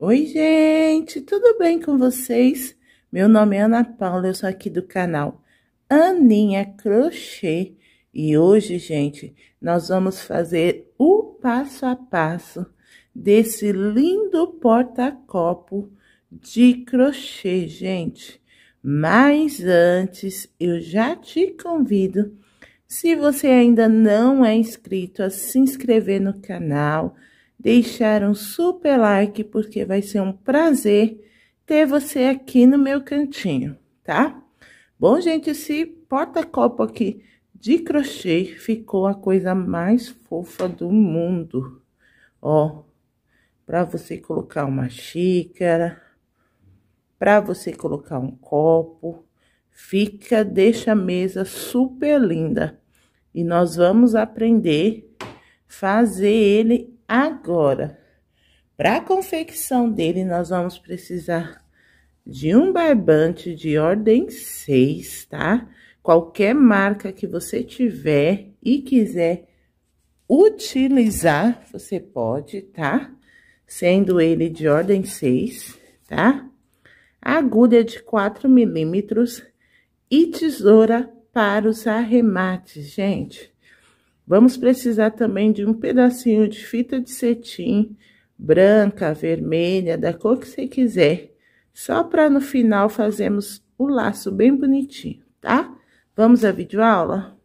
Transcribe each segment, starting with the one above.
Oi, gente, tudo bem com vocês? Meu nome é Ana Paula, eu sou aqui do canal Aninha Crochê e hoje, gente, nós vamos fazer o passo a passo desse lindo porta-copo de crochê, gente. Mas antes, eu já te convido, se você ainda não é inscrito, a se inscrever no canal deixar um super like, porque vai ser um prazer ter você aqui no meu cantinho, tá? Bom, gente, esse porta-copo aqui de crochê ficou a coisa mais fofa do mundo. Ó, para você colocar uma xícara, para você colocar um copo, fica, deixa a mesa super linda. E nós vamos aprender fazer ele Agora, para a confecção dele, nós vamos precisar de um barbante de ordem 6, tá? Qualquer marca que você tiver e quiser utilizar, você pode, tá? Sendo ele de ordem 6, tá? Agulha de 4 milímetros e tesoura para os arremates, gente. Vamos precisar também de um pedacinho de fita de cetim, branca, vermelha, da cor que você quiser, só para no final fazermos o laço bem bonitinho, tá? Vamos à videoaula?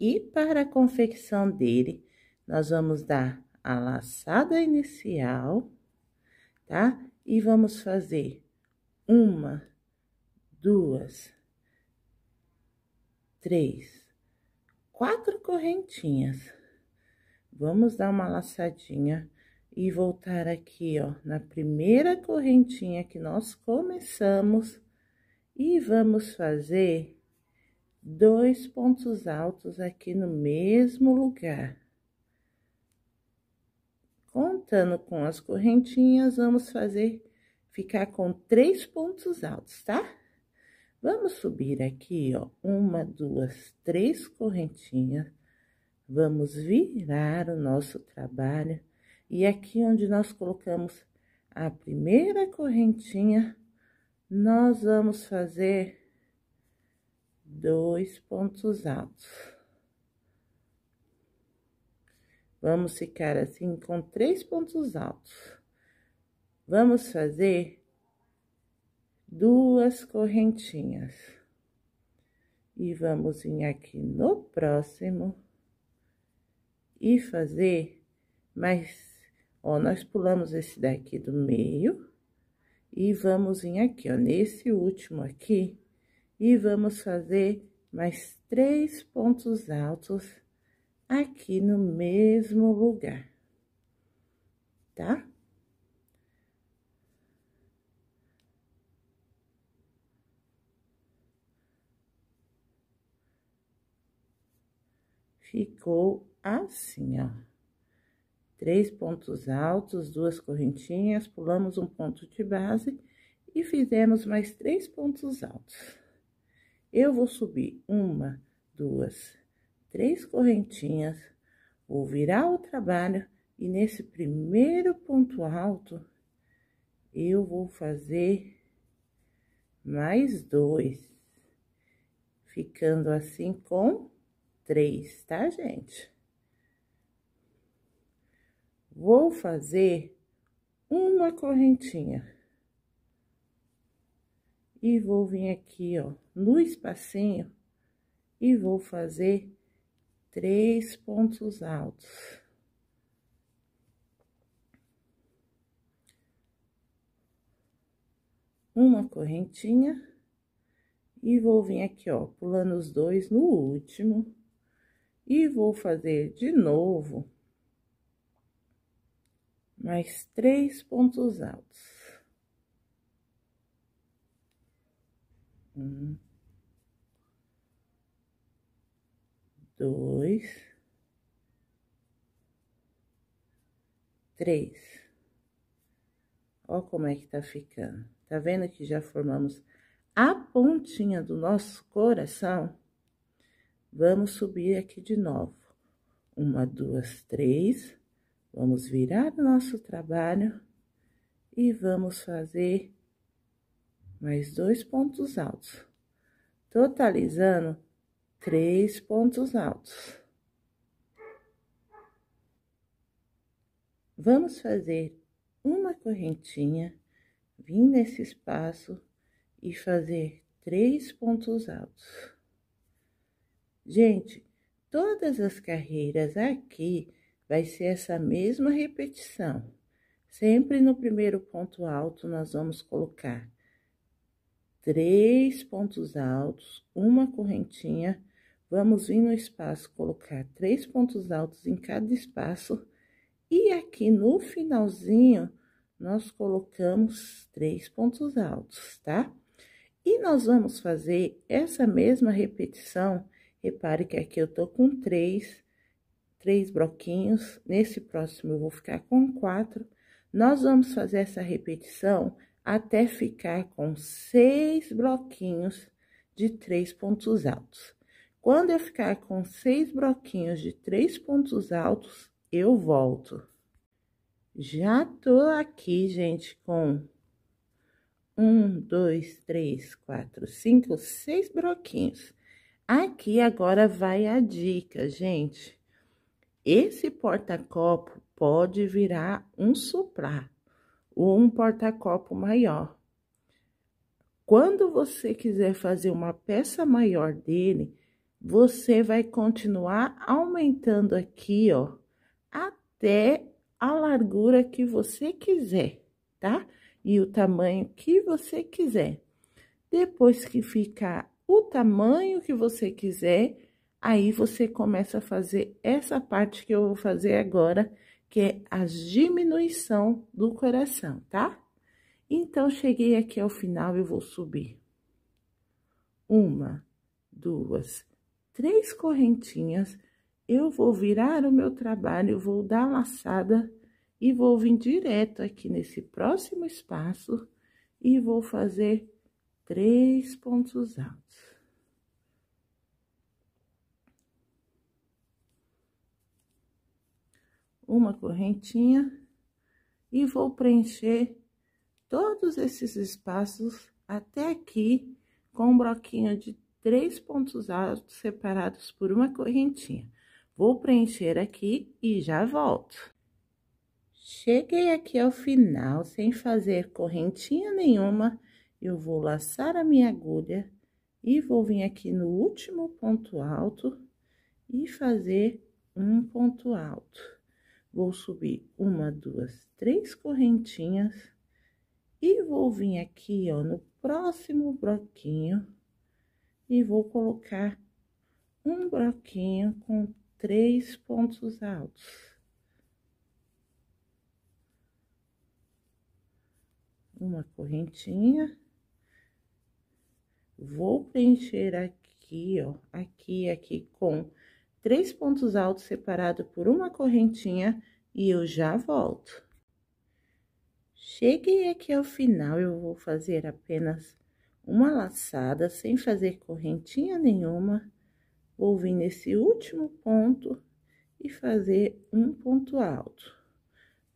E para a confecção dele, nós vamos dar a laçada inicial, tá? E vamos fazer uma, duas, três, quatro correntinhas. Vamos dar uma laçadinha e voltar aqui, ó, na primeira correntinha que nós começamos e vamos fazer dois pontos altos aqui no mesmo lugar. Contando com as correntinhas, vamos fazer ficar com três pontos altos, tá? Vamos subir aqui, ó, uma, duas, três correntinhas. Vamos virar o nosso trabalho. E aqui onde nós colocamos a primeira correntinha, nós vamos fazer dois pontos altos. Vamos ficar assim com três pontos altos. Vamos fazer duas correntinhas. E vamos vir aqui no próximo e fazer mais, ó, nós pulamos esse daqui do meio e vamos vir aqui, ó, nesse último aqui e vamos fazer mais três pontos altos aqui no mesmo lugar, tá? ficou assim, ó. Três pontos altos, duas correntinhas, pulamos um ponto de base e fizemos mais três pontos altos. Eu vou subir uma, duas, três correntinhas, vou virar o trabalho e nesse primeiro ponto alto, eu vou fazer mais dois, ficando assim com três, tá, gente? Vou fazer uma correntinha. E vou vir aqui, ó, no espacinho, e vou fazer três pontos altos. Uma correntinha. E vou vir aqui, ó, pulando os dois no último. E vou fazer de novo mais três pontos altos. Um, dois, três. Ó como é que tá ficando. Tá vendo que já formamos a pontinha do nosso coração? Vamos subir aqui de novo. Uma, duas, três. Vamos virar o nosso trabalho e vamos fazer mais dois pontos altos, totalizando três pontos altos. Vamos fazer uma correntinha, vir nesse espaço e fazer três pontos altos. Gente, todas as carreiras aqui vai ser essa mesma repetição. Sempre no primeiro ponto alto nós vamos colocar três pontos altos, uma correntinha. Vamos vir no espaço colocar três pontos altos em cada espaço. E aqui no finalzinho, nós colocamos três pontos altos, tá? E nós vamos fazer essa mesma repetição Repare que aqui eu tô com três, três broquinhos. nesse próximo eu vou ficar com quatro. Nós vamos fazer essa repetição até ficar com seis bloquinhos de três pontos altos. Quando eu ficar com seis broquinhos de três pontos altos, eu volto. Já tô aqui, gente, com um, dois, três, quatro, cinco, seis broquinhos. Aqui agora vai a dica, gente. Esse porta-copo pode virar um suprá ou um porta-copo maior. Quando você quiser fazer uma peça maior dele, você vai continuar aumentando aqui, ó, até a largura que você quiser, tá? E o tamanho que você quiser. Depois que ficar o tamanho que você quiser. Aí você começa a fazer essa parte que eu vou fazer agora, que é a diminuição do coração, tá? Então, cheguei aqui ao final e vou subir. Uma, duas, três correntinhas. Eu vou virar o meu trabalho, vou dar laçada e vou vir direto aqui nesse próximo espaço e vou fazer três pontos altos. Uma correntinha e vou preencher todos esses espaços até aqui com um bloquinho de três pontos altos separados por uma correntinha. Vou preencher aqui e já volto. Cheguei aqui ao final sem fazer correntinha nenhuma eu vou laçar a minha agulha e vou vir aqui no último ponto alto e fazer um ponto alto. Vou subir uma, duas, três correntinhas e vou vir aqui, ó, no próximo bloquinho e vou colocar um bloquinho com três pontos altos. Uma correntinha Vou preencher aqui, ó, aqui aqui com três pontos altos separado por uma correntinha e eu já volto. Cheguei aqui ao final, eu vou fazer apenas uma laçada, sem fazer correntinha nenhuma. Vou vir nesse último ponto e fazer um ponto alto.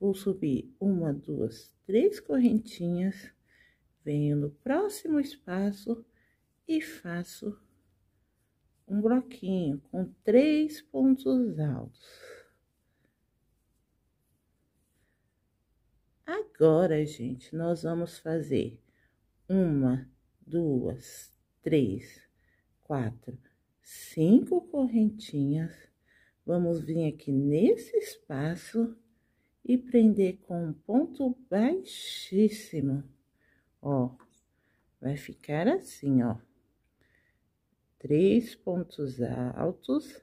Vou subir uma, duas, três correntinhas, venho no próximo espaço e faço um bloquinho com três pontos altos. Agora, gente, nós vamos fazer uma, duas, três, quatro, cinco correntinhas. Vamos vir aqui nesse espaço e prender com um ponto baixíssimo, ó. Vai ficar assim, ó três pontos altos,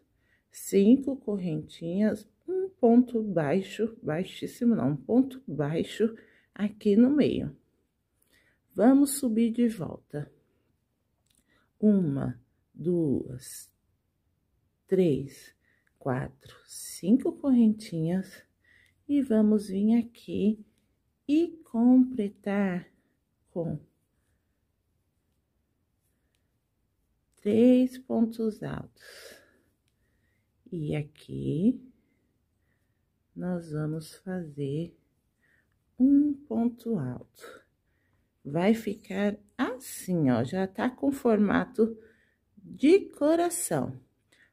cinco correntinhas, um ponto baixo, baixíssimo não, um ponto baixo aqui no meio. Vamos subir de volta. Uma, duas, três, quatro, cinco correntinhas e vamos vir aqui e completar com três pontos altos. E aqui, nós vamos fazer um ponto alto. Vai ficar assim, ó, já tá com formato de coração.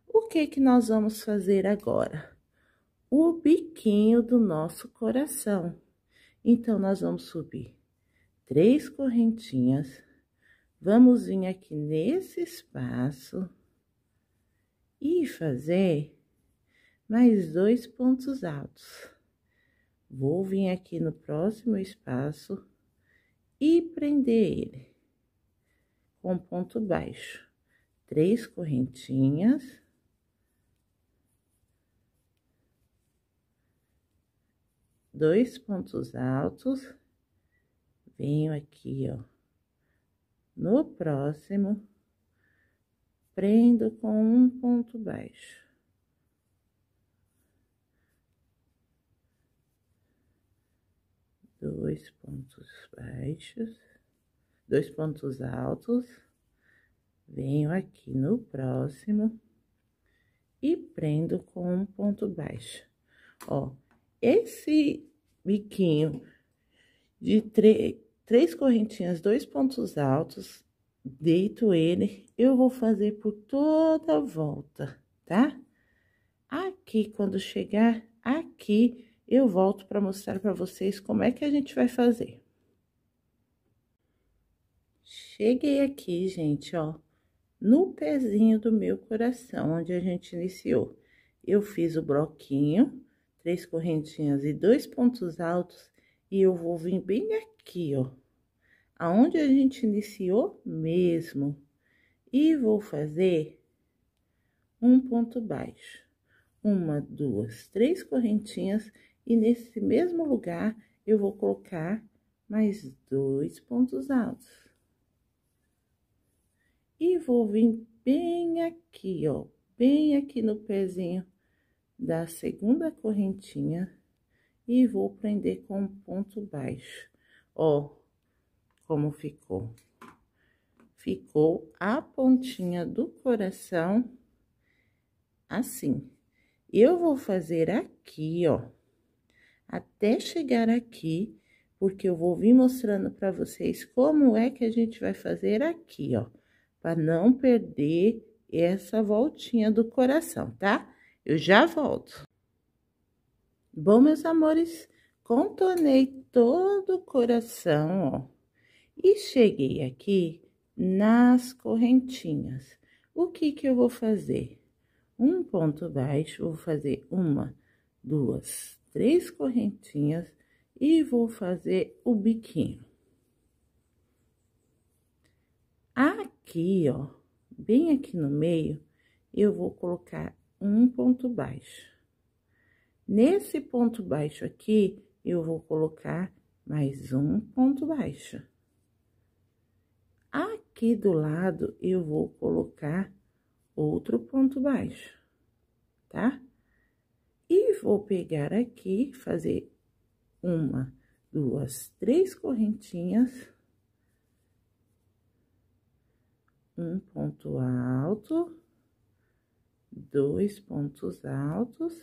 O que que nós vamos fazer agora? O biquinho do nosso coração. Então, nós vamos subir três correntinhas Vamos vir aqui nesse espaço e fazer mais dois pontos altos. Vou vir aqui no próximo espaço e prender ele com ponto baixo. Três correntinhas. Dois pontos altos. Venho aqui, ó no próximo, prendo com um ponto baixo. Dois pontos baixos, dois pontos altos, venho aqui no próximo e prendo com um ponto baixo. Ó, esse biquinho de três três correntinhas, dois pontos altos, deito ele, eu vou fazer por toda a volta, tá? Aqui, quando chegar aqui, eu volto para mostrar para vocês como é que a gente vai fazer. Cheguei aqui, gente, ó, no pezinho do meu coração, onde a gente iniciou. Eu fiz o bloquinho, três correntinhas e dois pontos altos, e eu vou vir bem aqui, ó. Aonde a gente iniciou mesmo. E vou fazer um ponto baixo. Uma, duas, três correntinhas. E nesse mesmo lugar, eu vou colocar mais dois pontos altos. E vou vir bem aqui, ó, bem aqui no pezinho da segunda correntinha e vou prender com um ponto baixo. Ó, como ficou. Ficou a pontinha do coração assim. Eu vou fazer aqui, ó, até chegar aqui, porque eu vou vir mostrando para vocês como é que a gente vai fazer aqui, ó, para não perder essa voltinha do coração, tá? Eu já volto. Bom, meus amores, contornei todo o coração, ó, e cheguei aqui nas correntinhas. O que que eu vou fazer? Um ponto baixo, vou fazer uma, duas, três correntinhas e vou fazer o biquinho. Aqui, ó, bem aqui no meio, eu vou colocar um ponto baixo Nesse ponto baixo aqui, eu vou colocar mais um ponto baixo. Aqui do lado, eu vou colocar outro ponto baixo, tá? E vou pegar aqui, fazer uma, duas, três correntinhas. Um ponto alto, dois pontos altos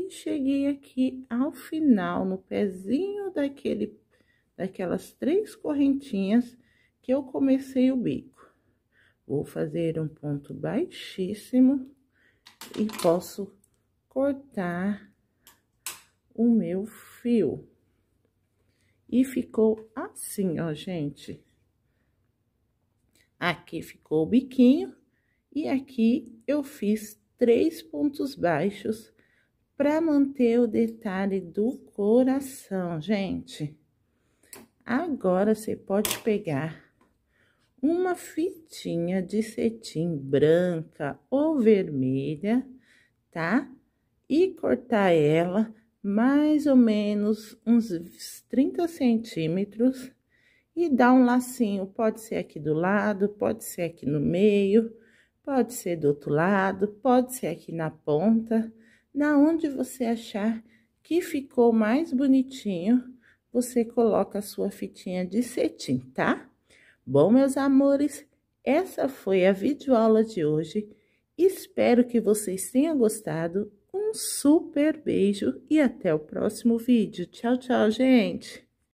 e cheguei aqui ao final, no pezinho daquele, daquelas três correntinhas que eu comecei o bico. Vou fazer um ponto baixíssimo e posso cortar o meu fio. E ficou assim, ó, gente. Aqui ficou o biquinho e aqui eu fiz três pontos baixos para manter o detalhe do coração, gente. Agora, você pode pegar uma fitinha de cetim branca ou vermelha, tá? E cortar ela mais ou menos uns 30 centímetros e dar um lacinho. Pode ser aqui do lado, pode ser aqui no meio, pode ser do outro lado, pode ser aqui na ponta na onde você achar que ficou mais bonitinho, você coloca a sua fitinha de cetim, tá? Bom, meus amores, essa foi a videoaula de hoje. Espero que vocês tenham gostado. Um super beijo e até o próximo vídeo. Tchau, tchau, gente!